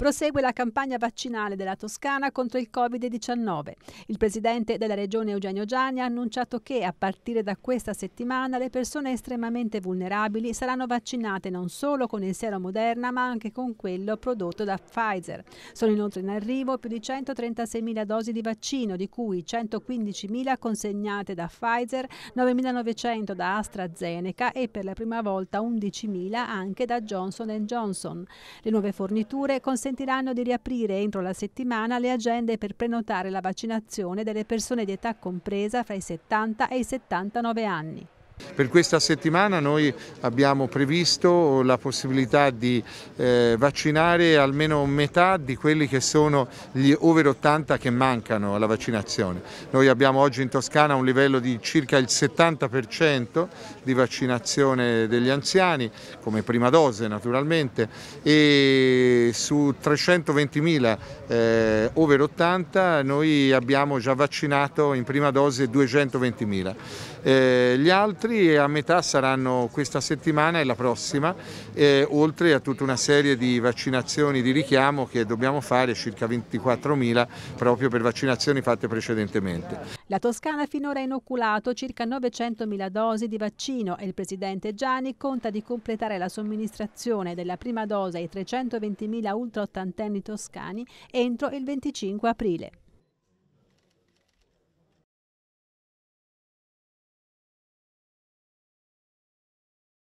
Prosegue la campagna vaccinale della Toscana contro il Covid-19. Il presidente della regione Eugenio Gianni ha annunciato che a partire da questa settimana le persone estremamente vulnerabili saranno vaccinate non solo con il siero Moderna ma anche con quello prodotto da Pfizer. Sono inoltre in arrivo più di 136.000 dosi di vaccino, di cui 115.000 consegnate da Pfizer, 9.900 da AstraZeneca e per la prima volta 11.000 anche da Johnson Johnson. Le nuove forniture consegnate consentiranno di riaprire entro la settimana le agende per prenotare la vaccinazione delle persone di età compresa fra i 70 e i 79 anni. Per questa settimana noi abbiamo previsto la possibilità di eh, vaccinare almeno metà di quelli che sono gli over 80 che mancano alla vaccinazione. Noi abbiamo oggi in Toscana un livello di circa il 70% di vaccinazione degli anziani, come prima dose naturalmente, e su 320.000 eh, over 80 noi abbiamo già vaccinato in prima dose 220.000. Eh, gli altri incontri a metà saranno questa settimana e la prossima, eh, oltre a tutta una serie di vaccinazioni di richiamo che dobbiamo fare, circa 24.000 proprio per vaccinazioni fatte precedentemente. La Toscana finora ha inoculato circa 900.000 dosi di vaccino e il presidente Gianni conta di completare la somministrazione della prima dose ai 320.000 ultraottantenni toscani entro il 25 aprile.